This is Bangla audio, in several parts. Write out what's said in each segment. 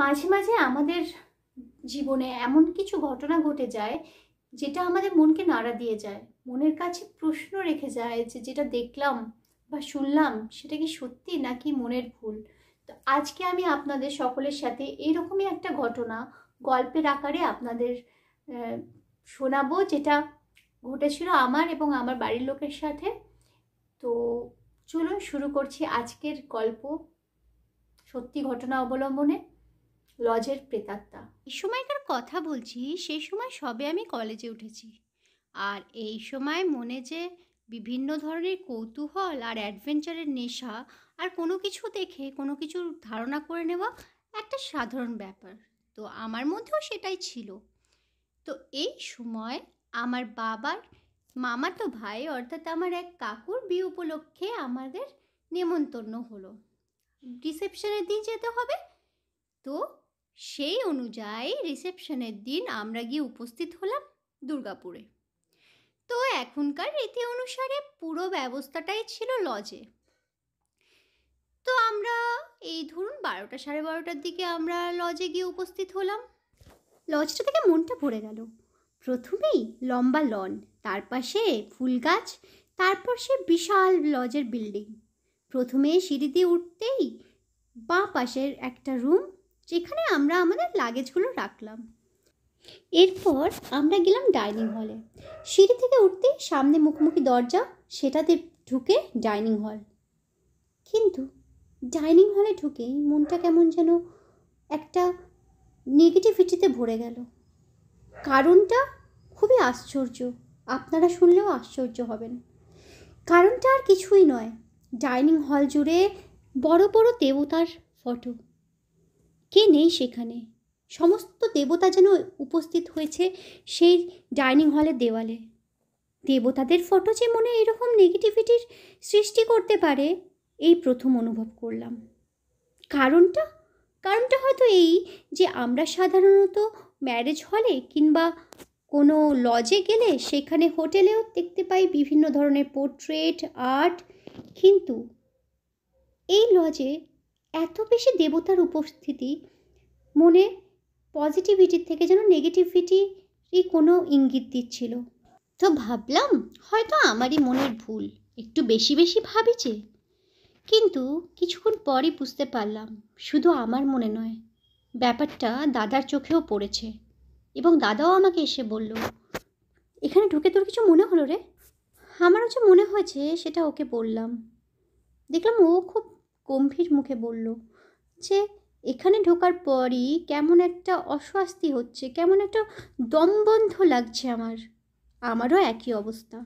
মাঝে মাঝে আমাদের জীবনে এমন কিছু ঘটনা ঘটে যায় যেটা আমাদের মনকে নাড়া দিয়ে যায় মনের কাছে প্রশ্ন রেখে যায় যে যেটা দেখলাম বা শুনলাম সেটা কি সত্যি নাকি মনের ভুল তো আজকে আমি আপনাদের সকলের সাথে এরকমই একটা ঘটনা গল্পের আকারে আপনাদের শোনাবো যেটা ঘটেছিল আমার এবং আমার বাড়ির লোকের সাথে তো চলুন শুরু করছি আজকের গল্প সত্যি ঘটনা অবলম্বনে লজের প্রেতাত্মা এই সময়কার কথা বলছি সেই সময় সবে আমি কলেজে উঠেছি আর এই সময় মনে যে বিভিন্ন ধরনের কৌতূহল আর অ্যাডভেঞ্চারের নেশা আর কোনো কিছু দেখে কোনো কিছুর ধারণা করে নেওয়া একটা সাধারণ ব্যাপার তো আমার মধ্যেও সেটাই ছিল তো এই সময় আমার বাবার মামাতো ভাই অর্থাৎ আমার এক কাকুর বিয়ে উপলক্ষে আমাদের নেমন্তন্ন হলো রিসেপশনের দিন যেতে হবে তো সেই অনুযায়ী রিসেপশনের দিন আমরা গিয়ে উপস্থিত হলাম দুর্গাপুরে তো এখনকার রীতি অনুসারে পুরো ব্যবস্থাটাই ছিল লজে তো আমরা এই ধরুন বারোটা সাড়ে বারোটার দিকে আমরা লজে গিয়ে উপস্থিত হলাম লজটা থেকে মনটা ভরে গেল প্রথমেই লম্বা লন তার পাশে ফুল গাছ তারপর সে বিশাল লজের বিল্ডিং প্রথমে সিঁড়ি দিয়ে উঠতেই বাঁ পাশের একটা রুম যেখানে আমরা আমাদের লাগেজগুলো রাখলাম এরপর আমরা গেলাম ডাইনিং হলে সিঁড়ি থেকে উঠতে সামনে মুখোমুখি দরজা সেটাতে ঢুকে ডাইনিং হল কিন্তু ডাইনিং হলে ঢুকেই মনটা কেমন যেন একটা নেগেটিভিটিতে ভরে গেল কারণটা খুবই আশ্চর্য আপনারা শুনলেও আশ্চর্য হবেন কারণটা আর কিছুই নয় ডাইনিং হল জুড়ে বড় বড় দেবতার ফটো কে নেই সেখানে সমস্ত দেবতা যেন উপস্থিত হয়েছে সেই ডাইনিং হলের দেওয়ালে দেবতাদের ফটো যে মনে এরকম নেগেটিভিটির সৃষ্টি করতে পারে এই প্রথম অনুভব করলাম কারণটা কারণটা হয়তো এই যে আমরা সাধারণত ম্যারেজ হলে কিংবা কোনো লজে গেলে সেখানে হোটেলেও দেখতে পাই বিভিন্ন ধরনের পোর্ট্রেট আর্ট কিন্তু এই লজে এত বেশি দেবতার উপস্থিতি মনে পজিটিভিটির থেকে যেন নেগেটিভিটিরই কোনো ইঙ্গিত দিচ্ছিল তো ভাবলাম হয়তো আমারই মনের ভুল একটু বেশি বেশি ভাবি যে কিন্তু কিছুক্ষণ পরই বুঝতে পারলাম শুধু আমার মনে নয় ব্যাপারটা দাদার চোখেও পড়েছে এবং দাদাও আমাকে এসে বলল এখানে ঢুকে তোর কিছু মনে হলো রে আমারও যে মনে হয়েছে সেটা ওকে বললাম দেখলাম ও খুব গম্ভীর মুখে বলল যে এখানে ঢোকার পরই কেমন একটা অস্বস্তি হচ্ছে কেমন একটা দমবন্ধ লাগছে আমার আমারও একই অবস্থা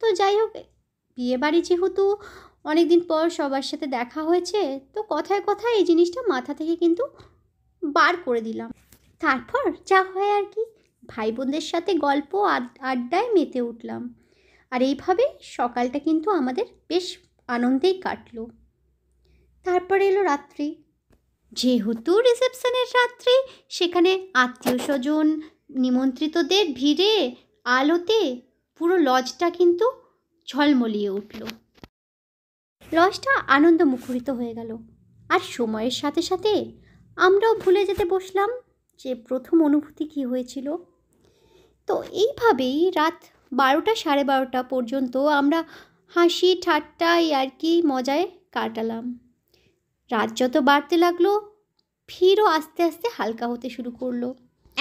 তো যাই হোক বিয়ে বাড়ি যেহেতু অনেকদিন পর সবার সাথে দেখা হয়েছে তো কথায় কথায় এই জিনিসটা মাথা থেকে কিন্তু বার করে দিলাম তারপর যা হয় আর কি ভাই বোনদের সাথে গল্প আড্ডায় মেতে উঠলাম আর এইভাবে সকালটা কিন্তু আমাদের বেশ আনন্দেই কাটলো তারপরে এলো রাত্রি যেহেতু রিসেপশনের রাত্রি সেখানে আত্মীয় স্বজন নিমন্ত্রিতদের ভিড়ে আলোতে পুরো লজটা কিন্তু ঝলমলিয়ে উঠল লজটা আনন্দ মুখরিত হয়ে গেল আর সময়ের সাথে সাথে আমরাও ভুলে যেতে বসলাম যে প্রথম অনুভূতি কি হয়েছিল তো এইভাবেই রাত বারোটা সাড়ে বারোটা পর্যন্ত আমরা হাসি ঠাট্টা আর কি মজায় কাটালাম রাত যত বাড়তে লাগলো ভিড়ও আস্তে আস্তে হালকা হতে শুরু করলো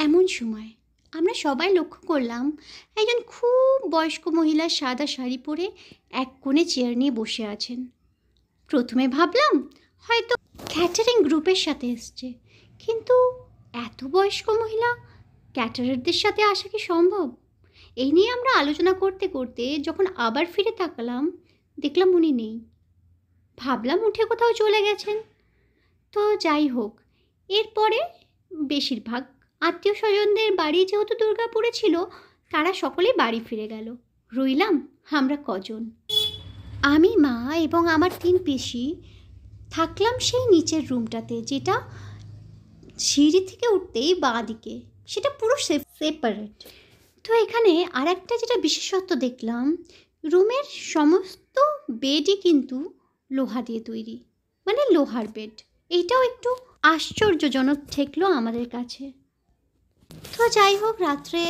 এমন সময় আমরা সবাই লক্ষ্য করলাম একজন খুব বয়স্ক মহিলা সাদা শাড়ি পরে এক কোণে চেয়ার নিয়ে বসে আছেন প্রথমে ভাবলাম হয়তো ক্যাটারিং গ্রুপের সাথে এসছে কিন্তু এত বয়স্ক মহিলা ক্যাটারারদের সাথে আসা কি সম্ভব এই নিয়ে আমরা আলোচনা করতে করতে যখন আবার ফিরে তাকালাম দেখলাম উনি নেই ভাবলাম উঠে কোথাও চলে গেছেন তো যাই হোক এরপরে বেশিরভাগ আত্মীয় স্বজনদের বাড়ি যেহেতু দুর্গাপুরে ছিল তারা সকলে বাড়ি ফিরে গেল রইলাম আমরা কজন আমি মা এবং আমার তিন পেশি থাকলাম সেই নিচের রুমটাতে যেটা সিঁড়ি থেকে উঠতেই বাঁ দিকে সেটা পুরো সেপারেট তো এখানে আর একটা যেটা বিশেষত্ব দেখলাম রুমের সমস্ত বেডই কিন্তু লোহা দিয়ে তৈরি মানে লোহার বেড এটাও একটু আশ্চর্যজনক ঠেকলো আমাদের কাছে তো যাই হোক রাত্রে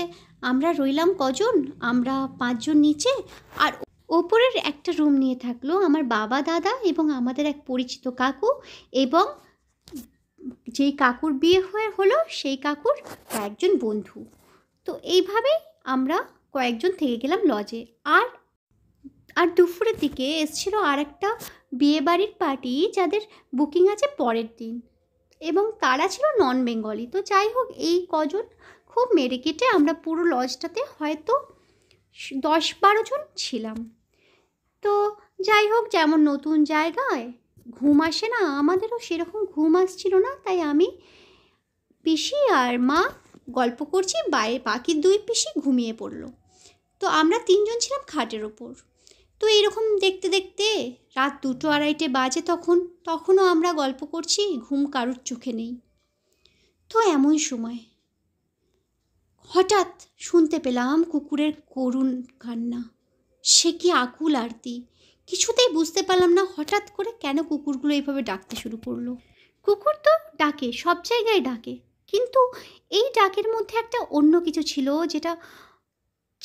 আমরা রইলাম কজন আমরা পাঁচজন নিচে আর ওপরের একটা রুম নিয়ে থাকলো আমার বাবা দাদা এবং আমাদের এক পরিচিত কাকু এবং যেই কাকুর বিয়ে হয়ে হলো সেই কাকুর কয়েকজন বন্ধু তো এইভাবেই আমরা কয়েকজন থেকে গেলাম লজে আর আর দুপুরের দিকে এসছিল আর একটা বিয়েবাড়ির পার্টি যাদের বুকিং আছে পরের দিন এবং তারা ছিল নন বেঙ্গলি তো যাই হোক এই কজন খুব মেরে কেটে আমরা পুরো লজটাতে হয়তো দশ বারো জন ছিলাম তো যাই হোক যেমন নতুন জায়গায় ঘুম আসে না আমাদেরও সেরকম ঘুম আসছিল না তাই আমি পিসি আর মা গল্প করছি বাইরে বাকি দুই পিসি ঘুমিয়ে পড়লো তো আমরা তিনজন ছিলাম খাটের ওপর তো এরকম দেখতে দেখতে রাত দুটো আড়াইটে বাজে তখন তখনও আমরা গল্প করছি ঘুম কারুর চোখে নেই তো এমন সময় হঠাৎ শুনতে পেলাম কুকুরের করুণ কান্না সে কি আকুল আরতি কিছুতেই বুঝতে পারলাম না হঠাৎ করে কেন কুকুরগুলো এইভাবে ডাকতে শুরু করলো কুকুর তো ডাকে সব জায়গায় ডাকে কিন্তু এই ডাকের মধ্যে একটা অন্য কিছু ছিল যেটা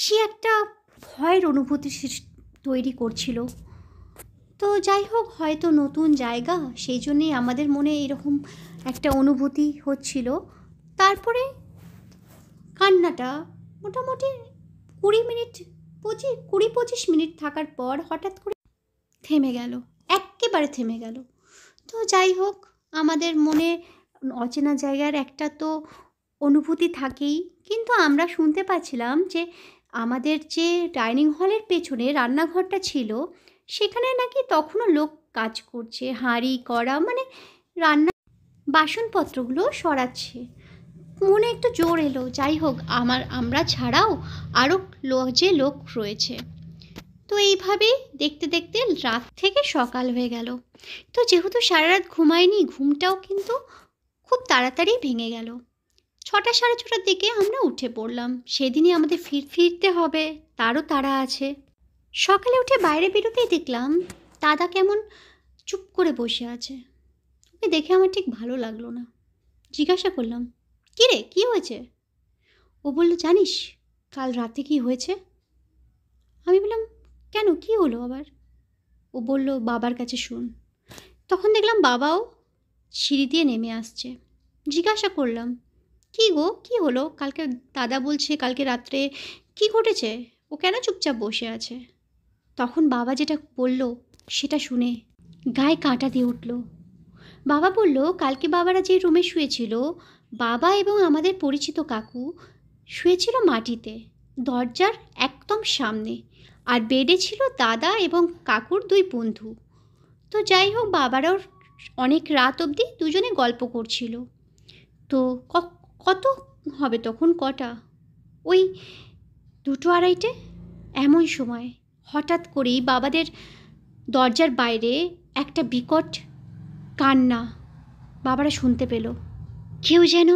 সে একটা ভয়ের অনুভূতি সৃষ্টি তৈরি করছিল তো যাই হোক হয়তো নতুন জায়গা সেই জন্যেই আমাদের মনে এরকম একটা অনুভূতি হচ্ছিল তারপরে কান্নাটা মোটামুটি কুড়ি মিনিট পঁচিশ কুড়ি পঁচিশ মিনিট থাকার পর হঠাৎ করে থেমে গেল একেবারে থেমে গেল তো যাই হোক আমাদের মনে অচেনা জায়গার একটা তো অনুভূতি থাকেই কিন্তু আমরা শুনতে পাচ্ছিলাম যে আমাদের যে ডাইনিং হলের পেছনে রান্নাঘরটা ছিল সেখানে নাকি তখনও লোক কাজ করছে হাঁড়ি কড়া মানে রান্না বাসনপত্রগুলো সরাচ্ছে মনে একটু জোর এলো যাই হোক আমার আমরা ছাড়াও আরও যে লোক রয়েছে তো এইভাবেই দেখতে দেখতে রাত থেকে সকাল হয়ে গেল তো যেহেতু সারা রাত ঘুমায়নি ঘুমটাও কিন্তু খুব তাড়াতাড়ি ভেঙে গেল ছটা সাড়ে ছটার দিকে আমরা উঠে পড়লাম সেদিনই আমাদের ফির ফিরতে হবে তারও তারা আছে সকালে উঠে বাইরে বেরোতেই দেখলাম দাদা কেমন চুপ করে বসে আছে ওকে দেখে আমার ঠিক ভালো লাগলো না জিজ্ঞাসা করলাম কিরে কি হয়েছে ও বলল জানিস কাল রাতে কি হয়েছে আমি বললাম কেন কি হলো আবার ও বলল বাবার কাছে শুন তখন দেখলাম বাবাও সিঁড়ি দিয়ে নেমে আসছে জিজ্ঞাসা করলাম কী গো কী হলো কালকে দাদা বলছে কালকে রাত্রে কি ঘটেছে ও কেন চুপচাপ বসে আছে তখন বাবা যেটা বলল সেটা শুনে গায়ে কাঁটা দিয়ে উঠল বাবা বলল কালকে বাবারা যে রুমে শুয়েছিল বাবা এবং আমাদের পরিচিত কাকু শুয়েছিল মাটিতে দরজার একদম সামনে আর বেডে ছিল দাদা এবং কাকুর দুই বন্ধু তো যাই হোক বাবারাও অনেক রাত অবধি দুজনে গল্প করছিল তো হবে তখন কটা ওই দুটো আড়াইটে এমন সময় হঠাৎ করেই বাবাদের দরজার বাইরে একটা বিকট কান্না বাবারা শুনতে পেল কেউ যেন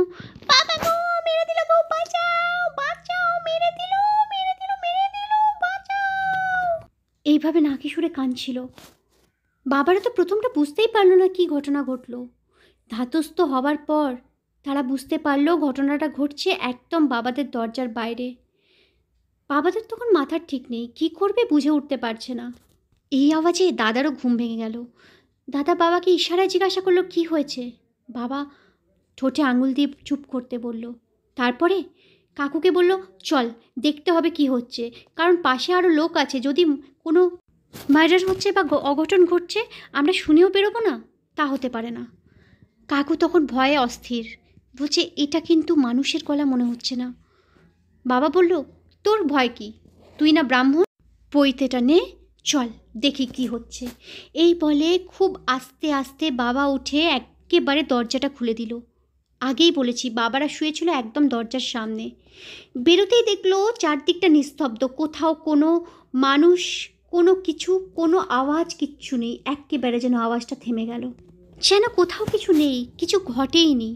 এইভাবে নাকি সুরে কাঁদছিল বাবারা তো প্রথমটা বুঝতেই পারলো না কি ঘটনা ঘটলো ধাতস্থ হবার পর তারা বুঝতে পারলো ঘটনাটা ঘটছে একদম বাবাদের দরজার বাইরে বাবাদের তখন মাথার ঠিক নেই কি করবে বুঝে উঠতে পারছে না এই আওয়াজে দাদারও ঘুম ভেঙে গেল দাদা বাবাকে ইশারায় জিজ্ঞাসা করলো কি হয়েছে বাবা ঠোঁটে আঙুল দিয়ে চুপ করতে বলল তারপরে কাকুকে বলল চল দেখতে হবে কি হচ্ছে কারণ পাশে আরও লোক আছে যদি কোনো মার্ডার হচ্ছে বা অঘটন ঘটছে আমরা শুনেও বেরোবো না তা হতে পারে না কাকু তখন ভয়ে অস্থির বলছে এটা কিন্তু মানুষের গলা মনে হচ্ছে না বাবা বলল তোর ভয় কি তুই না ব্রাহ্মণ পৈতেটা নে চল দেখি কি হচ্ছে এই বলে খুব আস্তে আস্তে বাবা উঠে একেবারে দরজাটা খুলে দিল আগেই বলেছি বাবারা শুয়েছিল একদম দরজার সামনে বেরোতেই দেখলো চারদিকটা নিস্তব্ধ কোথাও কোনো মানুষ কোনো কিছু কোনো আওয়াজ কিচ্ছু নেই একেবারে যেন আওয়াজটা থেমে গেল যেন কোথাও কিছু নেই কিছু ঘটেইনি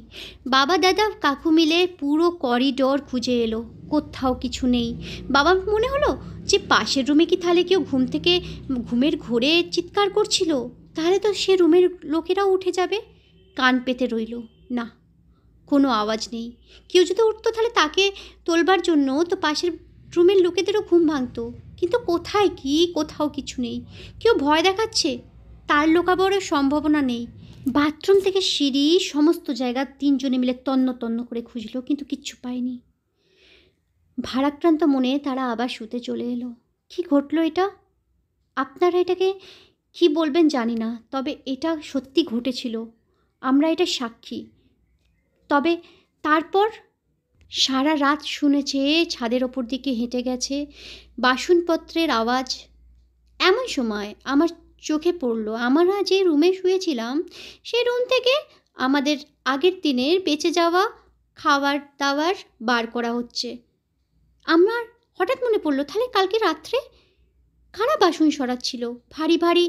বাবা দাদা কাকু মিলে পুরো করিডর খুঁজে এলো কোথাও কিছু নেই বাবা মনে হলো যে পাশের রুমে কি তাহলে কেউ ঘুম থেকে ঘুমের ঘোরে চিৎকার করছিল তাহলে তো সে রুমের লোকেরাও উঠে যাবে কান পেতে রইল না কোনো আওয়াজ নেই কেউ যদি উঠতো তাহলে তাকে তোলবার জন্য তো পাশের রুমের লোকেদেরও ঘুম ভাঙতো কিন্তু কোথায় কি কোথাও কিছু নেই কেউ ভয় দেখাচ্ছে তার লোকাবরের সম্ভাবনা নেই বাথরুম থেকে সিঁড়ি সমস্ত জায়গা তিনজনে মিলে তন্ন তন্ন করে খুঁজল কিন্তু কিচ্ছু পায়নি ভারাক্রান্ত মনে তারা আবার শুতে চলে এলো কি ঘটল এটা আপনারা এটাকে কি বলবেন জানি না তবে এটা সত্যি ঘটেছিল আমরা এটা সাক্ষী তবে তারপর সারা রাত শুনেছে ছাদের ওপর দিকে হেঁটে গেছে বাসনপত্রের আওয়াজ এমন সময় আমার চোখে পড়ল আমরা যে রুমে শুয়েছিলাম সে রুম থেকে আমাদের আগের দিনের বেঁচে যাওয়া খাবার দাবার বার করা হচ্ছে আমার হঠাৎ মনে পড়লো তাহলে কালকে রাত্রে খারাপ বাসন সরাচ্ছিল ভারী ভারী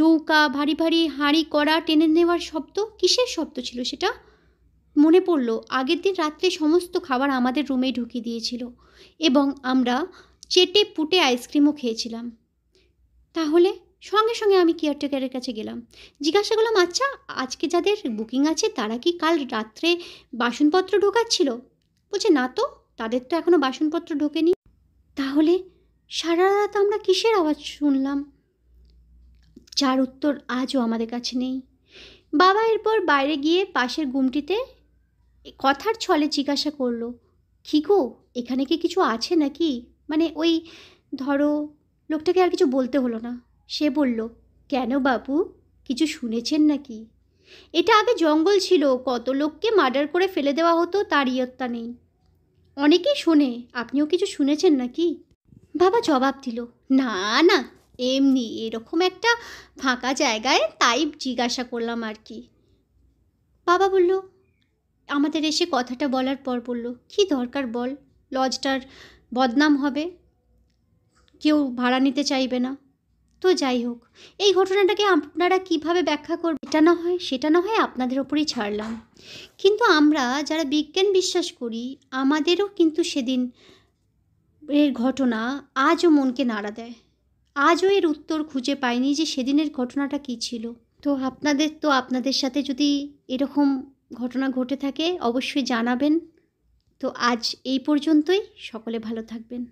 নৌকা ভারী ভারী হাঁড়ি কড়া টেনে নেওয়ার শব্দ কিসের শব্দ ছিল সেটা মনে পড়ল আগের দিন রাত্রে সমস্ত খাবার আমাদের রুমে ঢুকিয়ে দিয়েছিল এবং আমরা চেটে পুটে আইসক্রিমও খেয়েছিলাম তাহলে সঙ্গে সঙ্গে আমি কেয়ারটেকারের কাছে গেলাম জিজ্ঞাসা করলাম আচ্ছা আজকে যাদের বুকিং আছে তারা কি কাল রাত্রে বাসনপত্র ঢোকাচ্ছিল বলছে না তো তাদের তো এখনও বাসনপত্র ঢোকেনি তাহলে সারা রাত আমরা কিসের আওয়াজ শুনলাম যার উত্তর আজও আমাদের কাছে নেই বাবা এরপর বাইরে গিয়ে পাশের গুমটিতে কথার ছলে জিজ্ঞাসা করলো কী গো এখানে কি কিছু আছে নাকি মানে ওই ধরো লোকটাকে আর কিছু বলতে হলো না সে বলল কেন বাবু কিছু শুনেছেন নাকি এটা আগে জঙ্গল ছিল কত লোককে মার্ডার করে ফেলে দেওয়া হতো তার ইয়ত্তা নেই অনেকেই শোনে আপনিও কিছু শুনেছেন নাকি বাবা জবাব দিল না না এমনি এরকম একটা ফাঁকা জায়গায় তাই জিজ্ঞাসা করলাম আর কি বাবা বলল আমাদের এসে কথাটা বলার পর বলল কি দরকার বল লজটার বদনাম হবে কেউ ভাড়া নিতে চাইবে না তো যাই হোক এই ঘটনাটাকে আপনারা কিভাবে ব্যাখ্যা করবেন এটা না হয় সেটা না হয় আপনাদের ওপরেই ছাড়লাম কিন্তু আমরা যারা বিজ্ঞান বিশ্বাস করি আমাদেরও কিন্তু সেদিন এর ঘটনা আজও মনকে নাড়া দেয় আজও এর উত্তর খুঁজে পাইনি যে সেদিনের ঘটনাটা কী ছিল তো আপনাদের তো আপনাদের সাথে যদি এরকম ঘটনা ঘটে থাকে অবশ্যই জানাবেন তো আজ এই পর্যন্তই সকলে ভালো থাকবেন